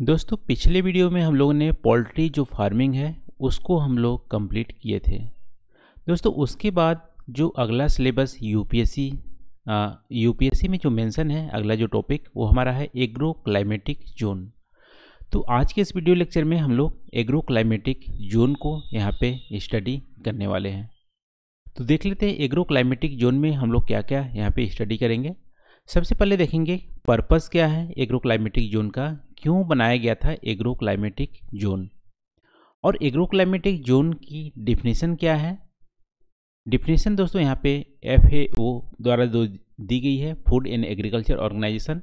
दोस्तों पिछले वीडियो में हम लोगों ने पोल्ट्री जो फार्मिंग है उसको हम लोग कंप्लीट किए थे दोस्तों उसके बाद जो अगला सिलेबस यूपीएससी यूपीएससी में जो मेंशन है अगला जो टॉपिक वो हमारा है एग्रो क्लाइमेटिक जोन तो आज के इस वीडियो लेक्चर में हम लोग एग्रो क्लाइमेटिक जोन को यहाँ पे स्टडी करने वाले हैं तो देख लेते हैं एग्रो क्लाइमेटिक जोन में हम लोग क्या क्या यहाँ पर स्टडी करेंगे सबसे पहले देखेंगे पर्पस क्या है एग्रो क्लाइमेटिक जोन का क्यों बनाया गया था एग्रो क्लाइमेटिक जोन और एग्रो क्लाइमेटिक जोन की डिफिनेशन क्या है डिफिनेशन दोस्तों यहाँ पे एफ द्वारा दो दी गई है फूड एंड एग्रीकल्चर ऑर्गेनाइजेशन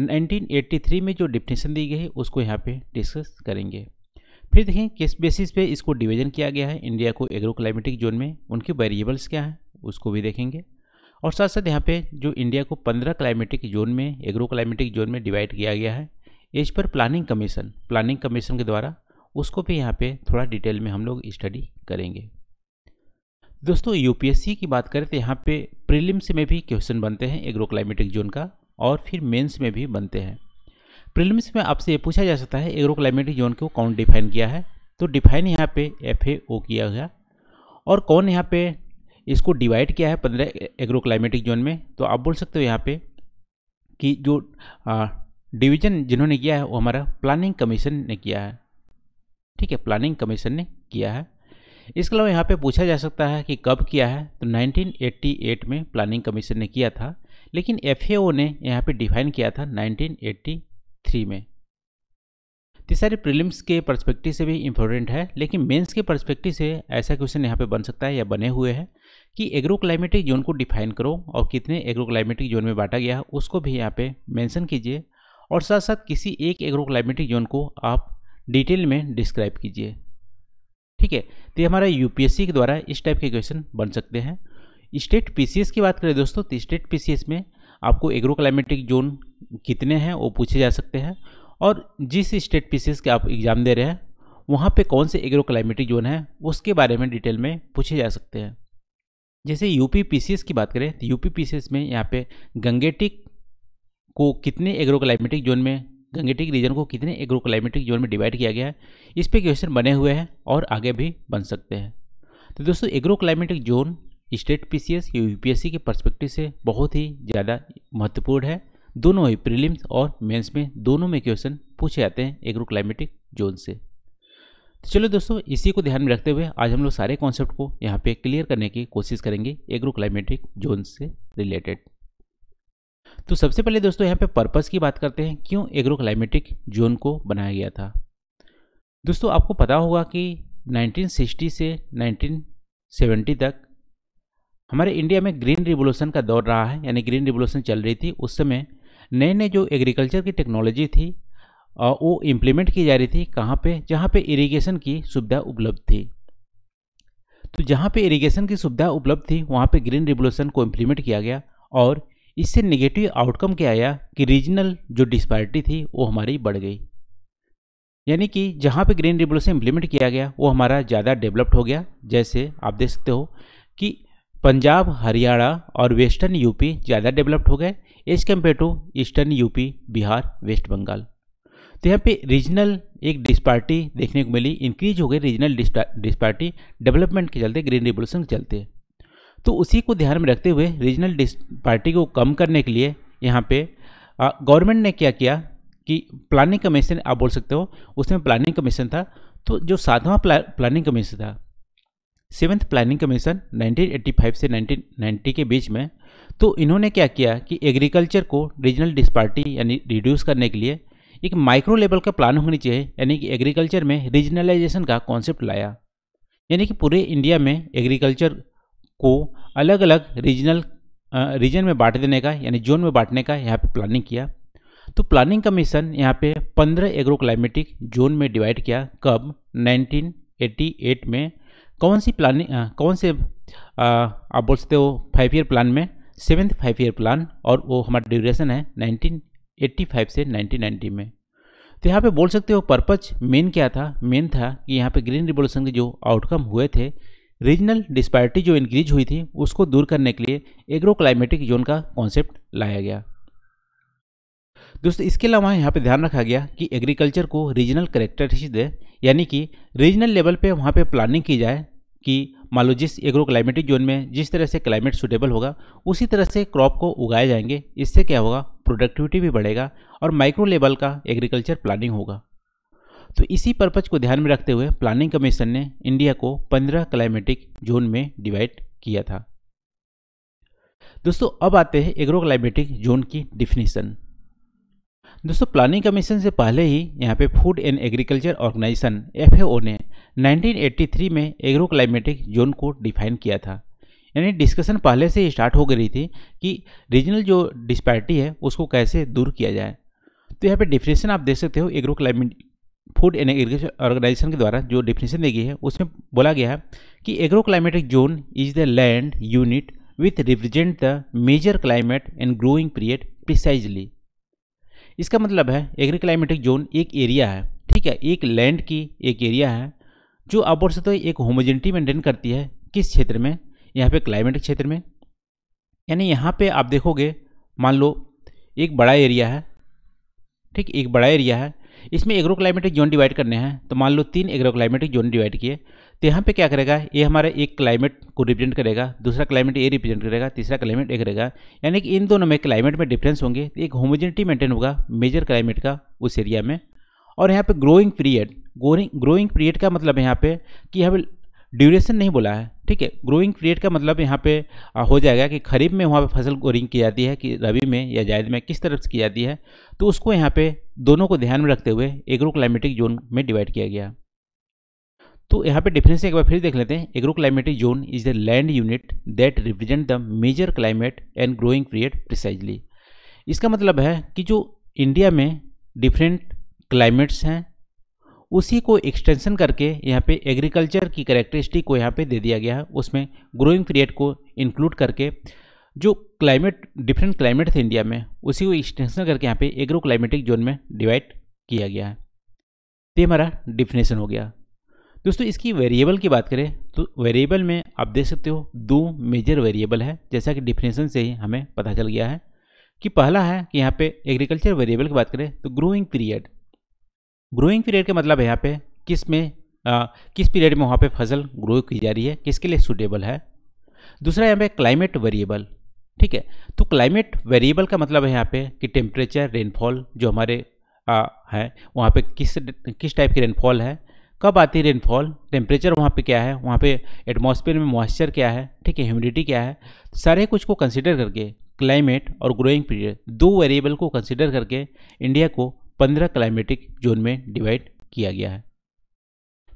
1983 में जो डिफिनेशन दी गई है उसको यहाँ पे डिस्कस करेंगे फिर देखें किस बेसिस पे इसको डिवीजन किया गया है इंडिया को एग्रो क्लाइमेटिक जोन में उनके वेरिएबल्स क्या हैं उसको भी देखेंगे और साथ साथ यहाँ पे जो इंडिया को पंद्रह क्लाइमेटिक जोन में एग्रो क्लाइमेटिक जोन में डिवाइड किया गया है as per planning commission planning commission के द्वारा उसको भी यहाँ पे थोड़ा डिटेल में हम लोग स्टडी करेंगे दोस्तों यूपीएससी की बात करें तो यहाँ पे प्रीलिम्स में भी क्वेश्चन बनते हैं एग्रो क्लाइमेटिक जोन का और फिर मेंस में भी बनते हैं प्रीलिम्स में आपसे ये पूछा जा सकता है एग्रो क्लाइमेटिक जोन को कौन डिफाइन किया है तो डिफाइन यहाँ पे एफ किया गया और कौन यहाँ पे इसको डिवाइड किया है पंद्रह एग्रो क्लाइमेटिक जोन में तो आप बोल सकते हो यहाँ पे कि जो डिवीजन जिन्होंने किया है वो हमारा प्लानिंग कमीशन ने किया है ठीक है प्लानिंग कमीशन ने किया है इसके अलावा यहाँ पे पूछा जा सकता है कि कब किया है तो 1988 में प्लानिंग कमीशन ने किया था लेकिन एफ ने यहाँ पे डिफाइन किया था 1983 में तो सारे प्रीलिम्स के परस्पेक्टिव से भी इम्पोर्टेंट है लेकिन मेंस के परस्पेक्टिव से ऐसा क्वेश्चन यहाँ पे बन सकता है या बने हुए हैं कि एग्रो क्लाइमेटिक जोन को डिफाइन करो और कितने एग्रो क्लाइमेटिक जोन में बांटा गया उसको भी यहाँ पर मैंसन कीजिए और साथ साथ किसी एक एग्रो क्लाइमेटिक जोन को आप डिटेल में डिस्क्राइब कीजिए ठीक है तो ये हमारा यूपीएससी के द्वारा इस टाइप के क्वेश्चन बन सकते हैं स्टेट पीसीएस की बात करें दोस्तों तो स्टेट पीसीएस में आपको एग्रो क्लाइमेटिक जोन कितने हैं वो पूछे जा सकते हैं और जिस स्टेट पीसीएस के आप एग्ज़ाम दे रहे हैं वहाँ पर कौन से एग्रो क्लाइमेटिक जोन है उसके बारे में डिटेल में पूछे जा सकते हैं जैसे यूपी पीसीएस की बात करें तो यूपी पीसीएस में यहाँ पे गंगेटिक को कितने एग्रो क्लाइमेटिक जोन में गंगेटिक रीजन को कितने एग्रो क्लाइमेटिक जोन में डिवाइड किया गया है इस पर क्वेश्चन बने हुए हैं और आगे भी बन सकते हैं तो दोस्तों agro climatic zone state P C S या सी के परस्पेक्टिव से बहुत ही ज़्यादा महत्वपूर्ण है दोनों ही प्रीलिम्स और मेंस में दोनों में क्वेश्चन पूछे जाते हैं एग्रो क्लाइमेटिक जोन से तो चलो दोस्तों इसी को ध्यान में रखते हुए आज हम लोग सारे कॉन्सेप्ट को यहाँ पे क्लियर करने की कोशिश करेंगे एग्रो क्लाइमेटिक जोन से रिलेटेड तो सबसे पहले दोस्तों यहाँ पे पर्पस की बात करते हैं क्यों एग्रो क्लाइमेटिक जोन को बनाया गया था दोस्तों आपको पता होगा कि 1960 से 1970 तक हमारे इंडिया में ग्रीन रिवोल्यूशन का दौर रहा है यानी ग्रीन रिवोल्यूशन चल रही थी उस समय नए नए जो एग्रीकल्चर की टेक्नोलॉजी थी वो इम्प्लीमेंट की जा रही थी कहाँ पे जहाँ पे इरिगेशन की सुविधा उपलब्ध थी तो जहाँ पे इरिगेशन की सुविधा उपलब्ध थी वहाँ पे ग्रीन रिवोल्यूशन को इम्प्लीमेंट किया गया और इससे निगेटिव आउटकम क्या आया कि रीजनल जो डिस्पैरिटी थी वो हमारी बढ़ गई यानी कि जहाँ पे ग्रीन रिवोल्यूशन इम्प्लीमेंट किया गया वो हमारा ज़्यादा डेवलप्ड हो गया जैसे आप देख सकते हो कि पंजाब हरियाणा और वेस्टर्न यूपी ज़्यादा डेवलप्ड हो गए as compare to eastern UP Bihar West Bengal तो यहाँ पे रीजनल एक डिस्पार्टी देखने को मिली इंक्रीज हो गई रीजनल डिस्पार्टी डेवलपमेंट के चलते ग्रीन रिवोल्यूशन के चलते तो उसी को ध्यान में रखते हुए रीजनल पार्टी को कम करने के लिए यहाँ पे गवर्नमेंट ने क्या किया कि प्लानिंग कमीशन आप बोल सकते हो उसमें प्लानिंग कमीशन था तो जो सातवां प्ला, प्लानिंग कमीशन था सेवन्थ प्लानिंग कमीशन 1985 से 1990 के बीच में तो इन्होंने क्या किया कि एग्रीकल्चर को रीजनल डिस्पार्टी यानी रिड्यूस करने के लिए एक माइक्रो लेवल का प्लान होनी चाहिए यानी कि एग्रीकल्चर में रीजनलाइजेशन का कॉन्सेप्ट लाया यानी कि पूरे इंडिया में एग्रीकल्चर को अलग अलग रीजनल रीजन में बांट देने का यानी जोन में बांटने का यहाँ पे प्लानिंग किया तो प्लानिंग कमीशन यहाँ पे 15 एग्रो क्लाइमेटिक जोन में डिवाइड किया कब 1988 में कौन सी प्लानिंग कौन से आ, आप बोल सकते हो फाइव ईयर प्लान में सेवेंथ फाइव ईयर प्लान और वो हमारा ड्यूरेशन है 1985 से 1990 में तो यहाँ पे बोल सकते हो पर्पज मेन क्या था मेन था कि यहाँ पे ग्रीन रिवोल्यूशन के जो आउटकम हुए थे रीजनल डिस्पैरिटी जो इंक्रीज हुई थी उसको दूर करने के लिए एग्रो क्लाइमेटिक जोन का कॉन्सेप्ट लाया गया दोस्तों इसके अलावा यहाँ पे ध्यान रखा गया कि एग्रीकल्चर को रीजनल करेक्टरिस्टिक दे यानी कि रीजनल लेवल पे वहाँ पे प्लानिंग की जाए कि मान लो जिस एग्रो क्लाइमेटिक जोन में जिस तरह से क्लाइमेट सुटेबल होगा उसी तरह से क्रॉप को उगाए जाएंगे इससे क्या होगा प्रोडक्टिविटी भी बढ़ेगा और माइक्रो लेवल का एग्रीकल्चर प्लानिंग होगा तो इसी पर्पज को ध्यान में रखते हुए प्लानिंग कमीशन ने इंडिया को 15 क्लाइमेटिक जोन में डिवाइड किया था दोस्तों अब आते हैं एग्रो क्लाइमेटिक जोन की डिफिनीशन दोस्तों प्लानिंग कमीशन से पहले ही यहाँ पे food and agriculture organisation FAO ने 1983 में एग्रो क्लाइमेटिक जोन को डिफाइन किया था यानी डिस्कशन पहले से ही स्टार्ट हो गई थी कि रीजनल जो डिस्पैरिटी है उसको कैसे दूर किया जाए तो यहाँ पे डिफिनेशन आप देख सकते हो agro climatic food and agriculture organisation के द्वारा जो डिफिनेशन दी गई है उसमें बोला गया है कि agro climatic zone is the land unit with represent the major climate and growing period precisely इसका मतलब है एग्री क्लाइमेटिक जोन एक एरिया है ठीक है एक लैंड की एक एरिया है जो अब तो एक होमोजेनिटी मेंटेन करती है किस क्षेत्र में यहाँ पे क्लाइमेटिक क्षेत्र में यानी यहाँ पे आप देखोगे मान लो एक बड़ा एरिया है ठीक एक बड़ा एरिया है इसमें एग्रो क्लाइमेटिक जोन डिवाइड करने हैं तो मान लो तीन एग्रो क्लाइमेटिक जोन डिवाइड किए तो यहाँ पे क्या करेगा ये हमारा एक क्लाइमेट को रिप्रेजेंट करेगा दूसरा क्लाइमेट ए रिप्रेजेंट करेगा तीसरा क्लाइमेट ए करेगा यानी कि इन दोनों में क्लाइमेट में डिफरेंस होंगे तो एक होमोजेनिटी मेंटेन होगा मेजर क्लाइमेट का उस एरिया में और यहाँ पे growing period growing growing period का मतलब है यहाँ पे कि यहाँ पे ड्यूरेशन नहीं बोला है ठीक है ग्रोइंग पीरियड का मतलब यहाँ पे हो जाएगा कि खरीफ में वहाँ पे फसल ग्रोइंग की जाती है कि रबी में या जायद में किस तरफ से की जाती है तो उसको यहाँ पे दोनों को ध्यान में रखते हुए एग्रो क्लाइमेटिक जोन में डिवाइड किया गया तो यहाँ पे डिफरेंस एक बार फिर देख लेते हैं agro climatic zone is the land unit that represent the major climate and growing period precisely इसका मतलब है कि जो इंडिया में डिफरेंट क्लाइमेट्स हैं उसी को एक्सटेंशन करके यहाँ पे एग्रीकल्चर की करेक्टरिस्टिक को यहाँ पे दे दिया गया है उसमें ग्रोइंग पीरियड को इंक्लूड करके जो क्लाइमेट डिफरेंट क्लाइमेट थे इंडिया में उसी को एक्सटेंशन करके यहाँ पे एग्रो क्लाइमेटिक जोन में डिवाइड किया गया है तो हमारा डिफिनेशन हो गया दोस्तों इसकी वेरिएबल की बात करें तो वेरिएबल में आप देख सकते हो दो मेजर वेरिएबल है जैसा कि डिफिनेशन से ही हमें पता चल गया है कि पहला है कि यहाँ पे एग्रीकल्चर वेरिएबल की बात करें तो ग्रोइंग पीरियड ग्रोइंग पीरियड के मतलब है यहाँ पे किस में आ, किस पीरियड में वहाँ पे फसल ग्रो की जा रही है किसके लिए सूटेबल है दूसरा यहाँ पे क्लाइमेट वेरिएबल ठीक है तो क्लाइमेट वेरिएबल का मतलब है यहाँ पे कि टेम्परेचर रेनफॉल जो हमारे आ, है वहाँ पे किस किस टाइप की रेनफॉल है कब आती है रेनफॉल टेम्परेचर वहाँ पे क्या है वहाँ पे एटमॉस्फेयर में मॉइस्चर क्या है ठीक है ह्यूमिडिटी क्या है तो सारे कुछ को कंसिडर करके क्लाइमेट और ग्रोइंग पीरियड दो वेरिएबल को कंसिडर करके इंडिया को पंद्रह क्लाइमेटिक जोन में डिवाइड किया गया है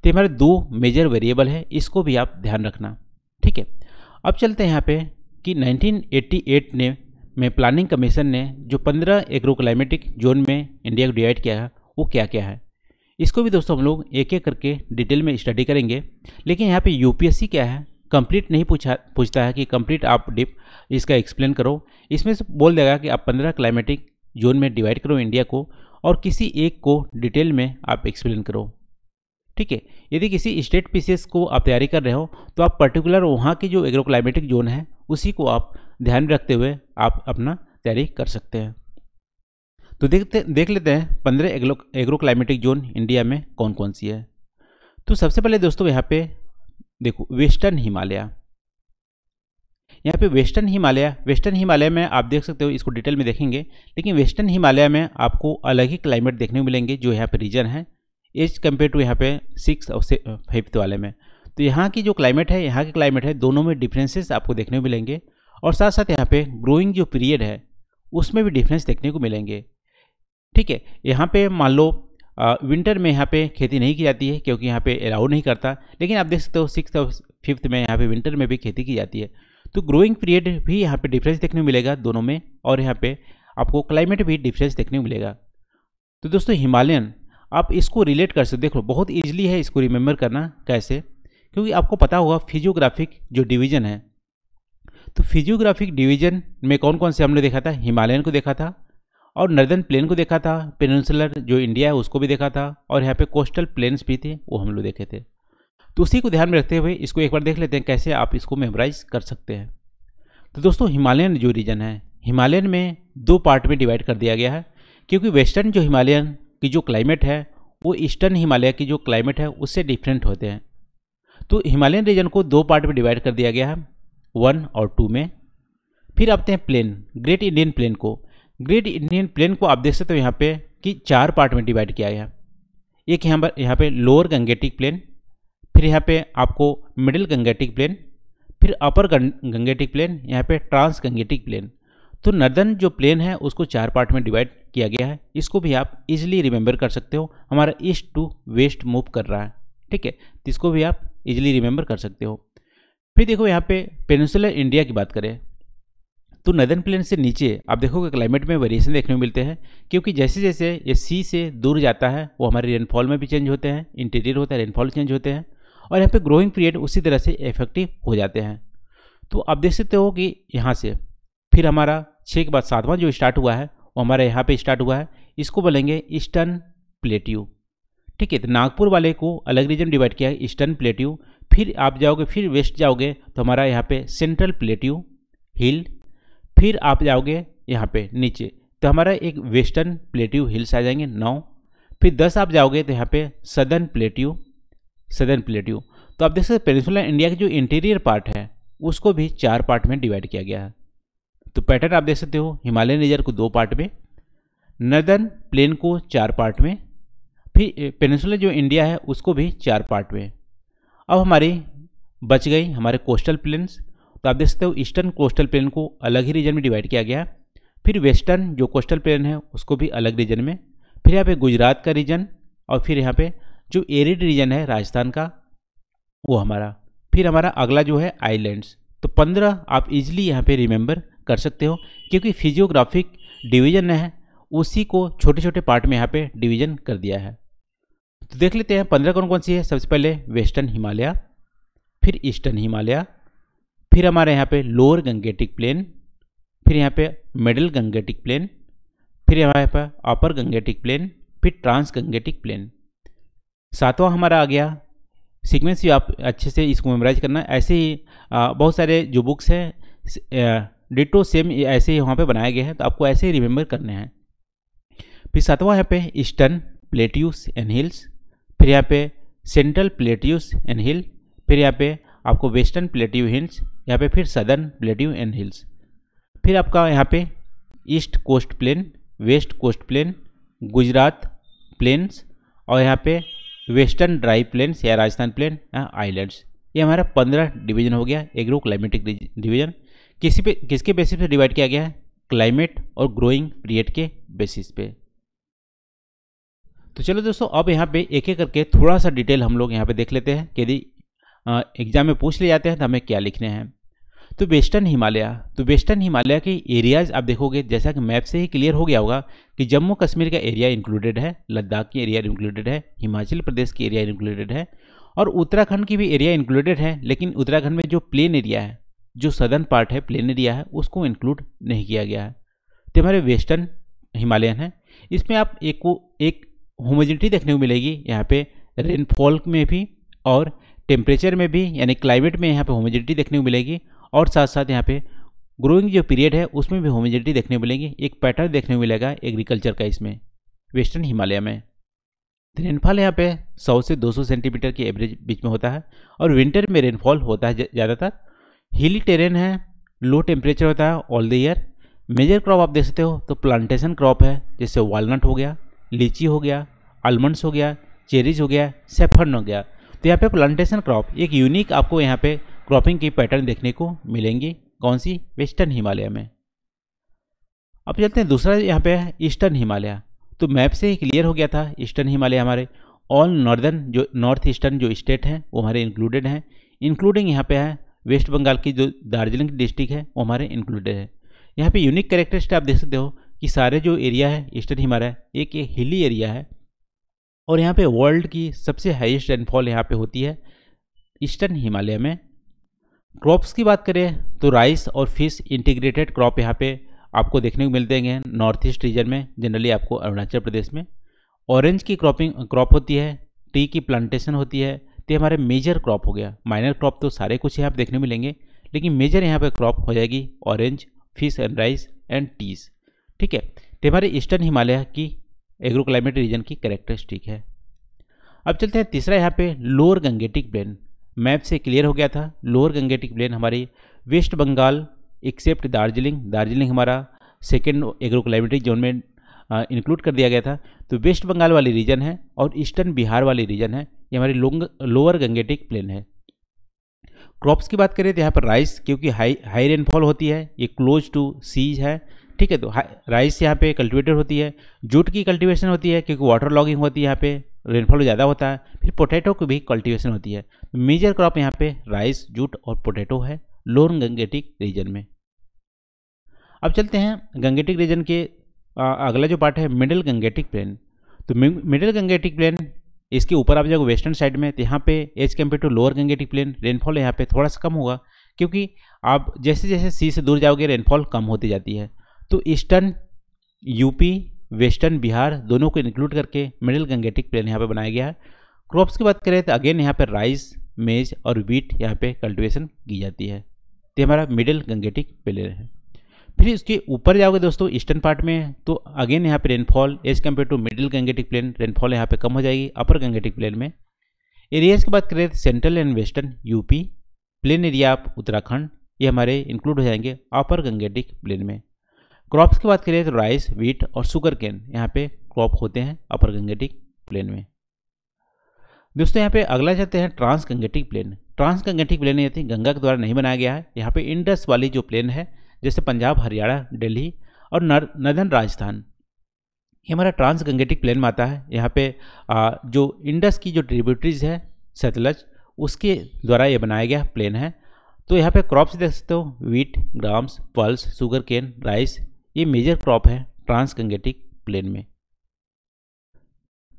तो हमारे दो मेजर वेरिएबल है इसको भी आप ध्यान रखना ठीक है अब चलते हैं यहाँ पे कि 1988 ने में प्लानिंग कमीशन ने जो पंद्रह एग्रो क्लाइमेटिक जोन में इंडिया को डिवाइड किया है वो क्या क्या है इसको भी दोस्तों हम लोग एक एक करके डिटेल में स्टडी करेंगे लेकिन यहाँ पे यूपीएससी क्या है कंप्लीट नहीं पूछा पूछता है कि कंप्लीट आप डिप इसका एक्सप्लेन करो इसमें से बोल देगा कि आप पंद्रह क्लाइमेटिक जोन में डिवाइड करो इंडिया को और किसी एक को डिटेल में आप एक्सप्लेन करो ठीक है यदि किसी स्टेट पीसीएस को आप तैयारी कर रहे हो तो आप पर्टिकुलर वहाँ की जो एग्रो क्लाइमेटिक जोन है उसी को आप ध्यान में रखते हुए आप अपना तैयारी कर सकते हैं तो देखते देख लेते हैं पंद्रह एग्रो क्लाइमेटिक जोन इंडिया में कौन कौन सी है तो सबसे पहले दोस्तों यहाँ पे देखो वेस्टर्न हिमालय यहाँ पे वेस्टर्न हिमालय वेस्टर्न हिमालय में आप देख सकते हो इसको डिटेल में देखेंगे लेकिन वेस्टर्न हिमालय में आपको अलग ही क्लाइमेट देखने को मिलेंगे जो यहाँ पे रीजन है एज कम्पेयर टू यहाँ पे सिक्स और फिफ्थ वाले में तो यहाँ की जो क्लाइमेट है यहाँ की क्लाइमेट है दोनों में डिफ्रेंसेस आपको देखने को मिलेंगे और साथ साथ यहाँ पर ग्रोइंग जो पीरियड है उसमें भी डिफरेंस देखने को मिलेंगे ठीक है यहाँ पर मान लो विंटर में यहाँ पे खेती नहीं की जाती है क्योंकि यहाँ पे अलाउ नहीं करता लेकिन आप देख सकते हो सिक्स और फिफ्थ में यहाँ पे विंटर में भी खेती की जाती है तो ग्रोइंग पीरियड भी यहाँ पे डिफरेंस देखने को मिलेगा दोनों में और यहाँ पे आपको क्लाइमेट भी डिफरेंस देखने को मिलेगा तो दोस्तों हिमालयन आप इसको रिलेट कर सकते देख लो बहुत ईजिली है इसको रिमेंबर करना कैसे क्योंकि आपको पता होगा फिजियोग्राफिक जो डिवीजन है तो फिजियोग्राफिक डिवीजन में कौन कौन से हमने देखा था हिमालयन को देखा था और नर्दर्न प्लेन को देखा था पेनसुलर जो इंडिया है उसको भी देखा था और यहाँ पे कोस्टल प्लेन्स भी थे वो हम लोग देखे थे तो उसी को ध्यान में रखते हुए इसको एक बार देख लेते हैं कैसे आप इसको मेमोराइज कर सकते हैं तो दोस्तों हिमालयन जो रीजन है हिमालयन में दो पार्ट में डिवाइड कर दिया गया है क्योंकि वेस्टर्न जो हिमालयन की जो क्लाइमेट है वो ईस्टर्न हिमालय की जो क्लाइमेट है उससे डिफरेंट होते हैं तो हिमालयन रीजन को दो पार्ट में डिवाइड कर दिया गया है वन और टू में फिर आते हैं प्लेन ग्रेट इंडियन प्लेन को ग्रेट इंडियन प्लेन को आप देख सकते हो यहाँ पे कि चार पार्ट में डिवाइड किया गया एक यहाँ पर यहाँ पे लोअर गंगेटिक प्लेन फिर यहाँ पे आपको मिडिल गंगेटिक प्लेन फिर अपर गंगेटिक प्लेन यहाँ पे ट्रांस गंगेटिक प्लेन तो नर्दन जो प्लेन है उसको चार पार्ट में डिवाइड किया गया है इसको भी आप इजिली रिमेंबर कर सकते हो हमारा ईस्ट टू वेस्ट मूव कर रहा है ठीक है तो इसको भी आप इजिली रिमेंबर कर सकते हो फिर देखो यहाँ पे पेनसुलर इंडिया की बात करें तो नदन प्लेन से नीचे आप देखोगे क्लाइमेट में वेरिएशन देखने को मिलते हैं क्योंकि जैसे जैसे ये सी से दूर जाता है वो हमारे रेनफॉल में भी चेंज होते हैं इंटीरियर होता है रेनफॉल चेंज होते हैं और यहाँ पे ग्रोइंग पीरियड उसी तरह से इफेक्टिव हो जाते हैं तो आप देख सकते हो कि यहाँ से फिर हमारा छः के बाद सातवां जो स्टार्ट हुआ है वो हमारा यहाँ पे स्टार्ट हुआ है इसको बोलेंगे ईस्टर्न प्लेट्यू ठीक है तो नागपुर वाले को अलग रीजन डिवाइड किया है ईस्टर्न प्लेट्यू फिर आप जाओगे फिर वेस्ट जाओगे तो हमारा यहाँ पर सेंट्रल प्लेट्यू हिल फिर आप जाओगे यहाँ पर नीचे तो हमारा एक वेस्टर्न प्लेट्यू हिल्स आ जाएंगे नौ फिर दस आप जाओगे तो यहाँ पे सदर्न प्लेट्यू सदर्न प्लेट्यू तो आप देख सकते हैं पेनिसुला इंडिया के जो इंटीरियर पार्ट है उसको भी चार पार्ट में डिवाइड किया गया है तो पैटर्न आप देख सकते हो हिमालयन रीजन को दो पार्ट में नर्दर्न प्लेन को चार पार्ट में फिर पेनिसुला जो इंडिया है उसको भी चार पार्ट में अब हमारी बच गई हमारे कोस्टल प्लेन्स तो आप देख सकते हो ईस्टर्न कोस्टल प्लेन को अलग ही रीजन में डिवाइड किया गया फिर वेस्टर्न जो कोस्टल प्लेन है उसको भी अलग रीजन में फिर यहाँ पे गुजरात का रीजन और फिर यहाँ पे जो एरिड रीजन है राजस्थान का वो हमारा फिर हमारा अगला जो है आइलैंड्स तो पंद्रह आप इजीली यहाँ पे रिमेंबर कर सकते हो क्योंकि फिजियोग्राफिक डिवीजन है उसी को छोटे छोटे पार्ट में यहाँ पे डिवीजन कर दिया है तो देख लेते हैं पंद्रह कौन कौन सी है सबसे पहले वेस्टर्न हिमालय फिर ईस्टर्न हिमालय फिर हमारे यहाँ पर लोअर गंगेटिक प्लेन फिर यहाँ पर मिडल गंगेटिक प्लेन फिर हमारे यहाँ पर अपर गंगेटिक प्लेन फिर ट्रांस गंगेटिक प्लेन सातवां हमारा आ गया सीक्वेंस भी आप अच्छे से इसको मेमोराइज करना ऐसे ही बहुत सारे जो बुक्स हैं डिटो सेम ऐसे ही वहाँ पे बनाए गए हैं तो आपको ऐसे ही रिमेंबर करने हैं फिर सातवां यहाँ पे ईस्टर्न प्लेटियस एंड हिल्स फिर यहाँ पे सेंट्रल प्लेटियस एंड हिल फिर यहाँ पे आपको वेस्टर्न प्लेटियो हिल्स यहाँ पे फिर सदर्न प्लेट्यू एंड हिल्स फिर आपका यहाँ पे east coast plain west coast plain Gujarat plains और यहाँ पे वेस्टर्न ड्राई प्लेन्स या राजस्थान प्लेन आइलैंड्स ये हमारा पंद्रह डिवीजन हो गया एग्रो क्लाइमेटिक डिवीजन किसी पे किसके बेसिस पे डिवाइड किया गया है क्लाइमेट और ग्रोइंग पीरियड के बेसिस पे तो चलो दोस्तों अब यहाँ पे एक एक करके थोड़ा सा डिटेल हम लोग यहाँ पे देख लेते हैं यदि एग्जाम में पूछ ले जाते हैं तो हमें क्या लिखने हैं तो वेस्टर्न हिमालय तो वेस्टर्न हिमालय के एरियाज आप देखोगे जैसा कि मैप से ही क्लियर हो गया होगा कि जम्मू कश्मीर का एरिया इंक्लूडेड है लद्दाख की एरिया इंक्लूडेड है हिमाचल प्रदेश की एरिया इंक्लूडेड है और उत्तराखंड की भी एरिया इंक्लूडेड है लेकिन उत्तराखंड में जो प्लेन एरिया है जो सदर्न पार्ट है प्लेन एरिया है उसको इंक्लूड नहीं किया गया है तो हमारे वेस्टर्न हिमालयन है इसमें आप एक को एक होमोजिनिटी देखने को मिलेगी यहाँ पे रेनफॉल में भी और टेम्परेचर में भी यानी क्लाइमेट में यहाँ पे होमोजिनिटी देखने को मिलेगी और साथ साथ यहाँ पे ग्रोइंग जो पीरियड है उसमें भी होमिजिटी देखने मिलेंगी एक पैटर्न देखने को मिलेगा एग्रीकल्चर का इसमें वेस्टर्न हिमालय में रेनफॉल यहाँ पे 100 से 200 सेंटीमीटर की एवरेज बीच में होता है और विंटर में रेनफॉल होता है ज़्यादातर हिली टेरेन है लो टेम्परेचर होता है all the year major crop आप देख सकते हो तो प्लांटेशन क्रॉप है जैसे वालनट हो गया लीची हो गया आलमंड्स हो गया चेरीज हो गया सेफर्न हो गया तो यहाँ पे प्लांटेशन क्रॉप एक यूनिक आपको यहाँ पे क्रॉपिंग की पैटर्न देखने को मिलेंगी कौन सी वेस्टर्न हिमालय में अब चलते हैं दूसरा यहाँ पे है ईस्टर्न हिमालय तो मैप से ही क्लियर हो गया था ईस्टर्न हिमालय हमारे ऑल नॉर्दर्न जो नॉर्थ ईस्टर्न जो स्टेट हैं वो हमारे इंक्लूडेड हैं इंक्लूडिंग यहाँ पे है वेस्ट बंगाल की जो दार्जिलिंग डिस्ट्रिक्ट है वो हमारे इंक्लूडेड है यहाँ पे यूनिक करेक्टरिस्ट आप देख सकते हो कि सारे जो एरिया है ईस्टर्न हिमालय एक ये हिली एरिया है और यहाँ पे वर्ल्ड की सबसे हाइस्ट रेनफॉल यहाँ पे होती है ईस्टर्न हिमालय में क्रॉप्स की बात करें तो राइस और फिश इंटीग्रेटेड क्रॉप यहाँ पे आपको देखने को मिलते हैं नॉर्थ ईस्ट रीजन में जनरली आपको अरुणाचल प्रदेश में ऑरेंज की क्रॉपिंग क्रॉप होती है टी की प्लांटेशन होती है तो हमारे मेजर क्रॉप हो गया माइनर क्रॉप तो सारे कुछ यहाँ पर देखने मिलेंगे लेकिन मेजर यहाँ पर क्रॉप हो जाएगी orange fish and rice and teas ठीक है तो हमारे ईस्टर्न हिमालय की एग्रो क्लाइमेट रीजन की करेक्टरिस्टिक है अब चलते हैं तीसरा यहाँ पे लोअर गंगेटिक प्लेन मैप से क्लियर हो गया था लोअर गंगेटिक प्लेन हमारी वेस्ट बंगाल एक्सेप्ट दार्जिलिंग दार्जिलिंग हमारा सेकेंड एग्रो क्लाइमेटिक जोन में इंक्लूड कर दिया गया था तो वेस्ट बंगाल वाली रीजन है और ईस्टर्न बिहार वाली रीजन है ये हमारी लोअर गंगेटिक प्लेन है क्रॉप्स की बात करें तो यहाँ पर राइस क्योंकि हाई हाई रेनफॉल होती है ये क्लोज टू सीज है ठीक है तो राइस यहाँ पे कल्टिवेटेड होती है जूट की कल्टिवेशन होती है क्योंकि वाटर लॉगिंग होती है यहाँ पे रेनफॉल ज़्यादा होता है फिर पोटैटो की भी कल्टिवेशन होती है मेजर तो क्रॉप यहाँ पे राइस जूट और पोटैटो है लोअर गंगेटिक रीजन में अब चलते हैं गंगेटिक रीजन के आ, अगला जो पार्ट है मिडिल गंगेटिक प्लेन तो मिडिल गंगेटिक प्लेन इसके ऊपर आप जाओगे वेस्टर्न साइड में तो यहाँ पे as compare to lower Gangetic plain rainfall यहाँ पे थोड़ा सा कम होगा क्योंकि आप जैसे जैसे सी से दूर जाओगे रेनफॉल कम होती जाती है तो ईस्टर्न यूपी वेस्टर्न बिहार दोनों को इंक्लूड करके मिडिल गंगेटिक प्लेन यहाँ पे बनाया गया है क्रॉप्स की बात करें तो अगेन यहाँ पे राइस मेज और वीट यहाँ पे कल्टिवेशन की जाती है तो हमारा मिडिल गंगेटिक प्लेन है फिर इसके ऊपर जाओगे दोस्तों ईस्टर्न पार्ट में तो अगेन यहाँ पे rainfall as compare to middle Gangetic plain rainfall यहाँ पर कम हो जाएगी अपर गंगेटिक प्लेन में एरियाज की बात करें तो central and western UP plain area of Uttarakhand ये हमारे इंक्लूड हो जाएंगे अपर गंगेटिक प्लेन में क्रॉप्स की बात करें तो राइस वीट और शुगर केन यहाँ पे क्रॉप होते हैं अपर गंगेटिक प्लेन में दोस्तों यहाँ पे अगला जाते हैं trans Gangetic plain trans Gangetic plain ये गंगा के द्वारा नहीं बनाया गया है यहाँ पे इंडस वाली जो प्लेन है जैसे पंजाब हरियाणा दिल्ली और नदन राजस्थान ये हमारा ट्रांस गंगेटिक प्लेन में आता है यहाँ पे आ, जो इंडस की जो ट्रिब्यूटरीज है सतलज उसके द्वारा ये बनाया गया प्लेन है तो यहाँ पे क्रॉप्स देख सकते हो wheat grams pulse sugar cane rice ये मेजर क्रॉप है ट्रांस गंगेटिक प्लेन में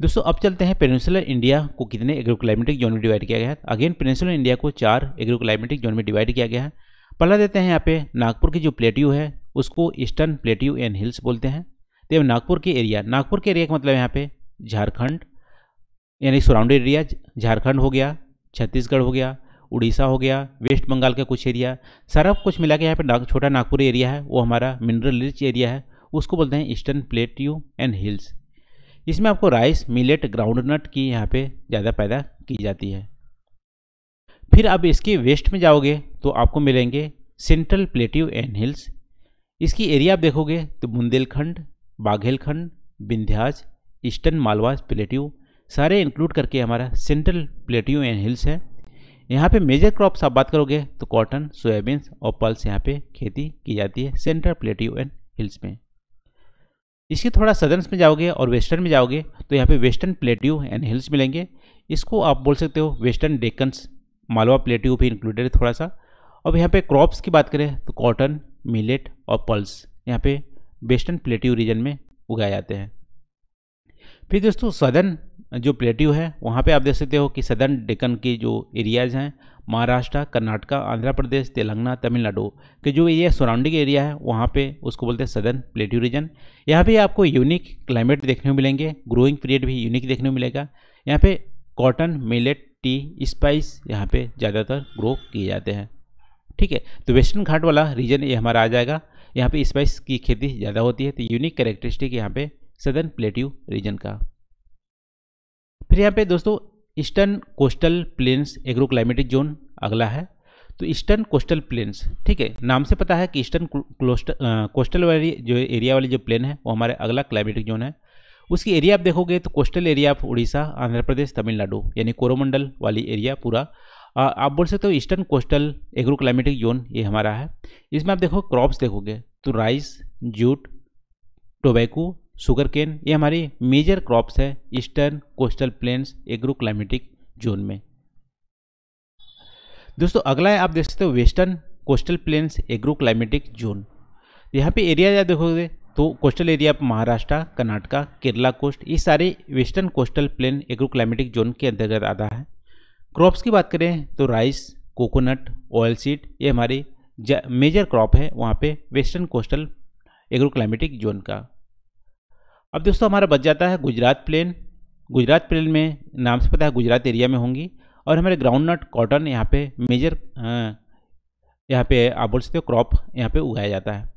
दोस्तों अब चलते हैं पेनिसुलर इंडिया को कितने एग्रोक्लाइमेटिक जोन में डिवाइड किया गया है अगेन पेनिसुलर इंडिया को चार एग्रोक्लाइमेटिक जोन में डिवाइड किया गया है पहला देते हैं यहाँ पे नागपुर की जो प्लेट्यू है उसको ईस्टर्न प्लेट्यू एंड हिल्स बोलते हैं देव तो नागपुर के एरिया नागपुर के एरिया का मतलब यहाँ पे झारखंड यानी सराउंडेड एरिया झारखंड हो गया छत्तीसगढ़ हो गया उड़ीसा हो गया वेस्ट बंगाल का कुछ एरिया सारा कुछ मिला के यहाँ पर नाग, छोटा नागपुर एरिया है वो हमारा मिनरल रिच एरिया है उसको बोलते हैं ईस्टर्न प्लेट्यू एंड हिल्स इसमें आपको राइस मिलेट ग्राउंडनट की यहाँ पे ज़्यादा पैदा की जाती है फिर आप इसके वेस्ट में जाओगे तो आपको मिलेंगे सेंट्रल प्लेट्यू एंड हिल्स इसकी एरिया आप देखोगे तो बुंदेलखंड बाघेलखंड विंध्याज ईस्टर्न मालवा प्लेट्यू सारे इंक्लूड करके हमारा सेंट्रल प्लेट्यू एंड हिल्स है यहाँ पे मेजर क्रॉप्स आप बात करोगे तो कॉटन सोयाबीन्स और पल्स यहाँ पे खेती की जाती है सेंट्रल प्लेटियो एंड हिल्स में इसके थोड़ा सदर्न में जाओगे और वेस्टर्न में जाओगे तो यहाँ पे वेस्टर्न प्लेटियो एंड हिल्स मिलेंगे इसको आप बोल सकते हो वेस्टर्न डेकन्स मालवा प्लेट्यू भी इंक्लूडेड है थोड़ा सा अब यहाँ पर क्रॉप्स की बात करें तो कॉटन मिलेट और पल्स यहाँ पर वेस्टर्न प्लेट्यू रीजन में उगाए जाते हैं फिर दोस्तों सदन जो प्लेट्यू है वहाँ पे आप देख सकते हो कि सदर्न डेकन के जो एरियाज़ हैं महाराष्ट्र कर्नाटका आंध्र प्रदेश तेलंगाना तमिलनाडु के जो एरिया सराउंडिंग एरिया है वहाँ पे उसको बोलते हैं सदर्न प्लेट्यू रीजन यहाँ पे आपको यूनिक क्लाइमेट देखने को मिलेंगे ग्रोइंग पीरियड भी यूनिक देखने को मिलेगा यहाँ पे कॉटन मिलेट टी स्पाइस यहाँ पे ज़्यादातर ग्रो किए जाते हैं ठीक है तो वेस्टर्न घाट वाला रीजन ये हमारा आ जाएगा यहाँ पे स्पाइस की खेती ज़्यादा होती है तो यूनिक करेक्ट्रिस्टिक यहाँ पे सदर्न प्लेट्यू रीजन का फिर यहाँ पे दोस्तों eastern coastal plains agro climatic zone अगला है तो ईस्टर्न कोस्टल प्लेन्स ठीक है नाम से पता है कि ईस्टर्न कोस्टल वाली जो एरिया वाली जो प्लेन है वो हमारे अगला क्लाइमेटिक जोन है उसकी एरिया आप देखोगे तो coastal area of Orissa Andhra Pradesh Tamil Nadu यानी कोरोमंडल वाली एरिया पूरा आ, आप बोल सकते हो eastern coastal agro climatic zone ये हमारा है इसमें आप देखो क्रॉप्स देखोगे तो rice jute tobacco sugar cane ये हमारी मेजर क्रॉप्स है eastern coastal plains agro climatic zone में दोस्तों अगला है आप देख सकते हो western coastal plains agro climatic zone यहाँ पे एरिया जब देखोगे तो कोस्टल एरिया आप महाराष्ट्र कर्नाटका केरला कोस्ट ये सारे western coastal plain agro climatic zone के अंतर्गत आता है क्रॉप्स की बात करें तो राइस कोकोनट ऑयल सीड ये हमारी मेजर क्रॉप है वहाँ पे western coastal agro climatic zone का अब दोस्तों हमारा बच जाता है गुजरात प्लेन गुजरात प्लेन में नाम से पता है गुजरात एरिया में होंगी और हमारे ग्राउंड नट कॉटन यहाँ पे मेजर यहाँ पे आप बोल सकते हो क्रॉप यहाँ पे उगाया जाता है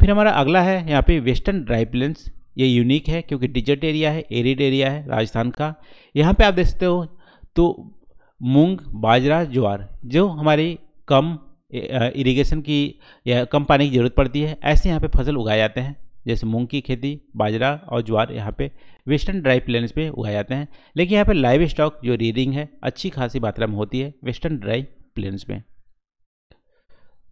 फिर हमारा अगला है यहाँ पे वेस्टर्न ड्राई प्लेन्स ये यूनिक है क्योंकि डिजर्ट एरिया है एरिड एरिया है राजस्थान का यहाँ पर आप देख सकते हो तो मूंग बाजरा ज्वार जो हमारी कम इरिगेशन की या कम पानी की ज़रूरत पड़ती है ऐसे यहाँ पे फसल उगाए जाते हैं जैसे मूंग की खेती बाजरा और ज्वार यहाँ पे वेस्टर्न ड्राई प्लेन्स पे उगाए जाते हैं लेकिन यहाँ पे लाइव स्टॉक जो रीडिंग है अच्छी खासी मात्रा में होती है वेस्टर्न ड्राई प्लेन्स में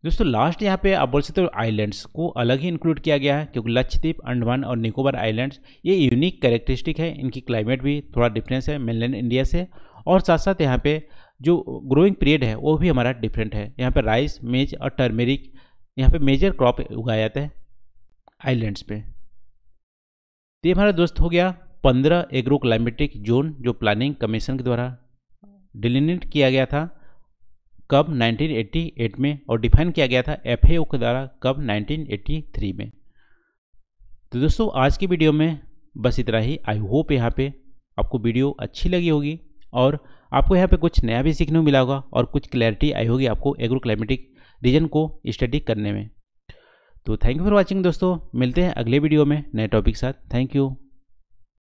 दोस्तों लास्ट यहाँ पे आप बोल सकते हो आइलैंड्स को अलग ही इंक्लूड किया गया है क्योंकि लक्षद्वीप अंडमान और निकोबार आइलैंड्स ये यूनिक कैरेक्टरिस्टिक है इनकी क्लाइमेट भी थोड़ा डिफरेंस है मेनलैंड इंडिया से और साथ साथ यहाँ पे जो ग्रोइंग पीरियड है वो भी हमारा डिफरेंट है यहाँ पे राइस मेज और टर्मेरिक यहाँ पे मेजर क्रॉप उगाए जाते हैं आइलैंड्स पे तो ये हमारा दोस्त हो गया पंद्रह एग्रो क्लाइमेटिक जोन जो प्लानिंग कमीशन के द्वारा डिलीनेट किया गया था कब 1988 में और डिफाइन किया गया था एफ के द्वारा कब 1983 में तो दोस्तों आज की वीडियो में बस इतना ही आई होप यहाँ पे आपको वीडियो अच्छी लगी होगी और आपको यहाँ पे कुछ नया भी सीखने को मिला होगा और कुछ क्लैरिटी आई होगी आपको एग्रो क्लाइमेटिक रीजन को स्टडी करने में तो थैंक यू फॉर वॉचिंग दोस्तों मिलते हैं अगले वीडियो में नए टॉपिक साथ थैंक यू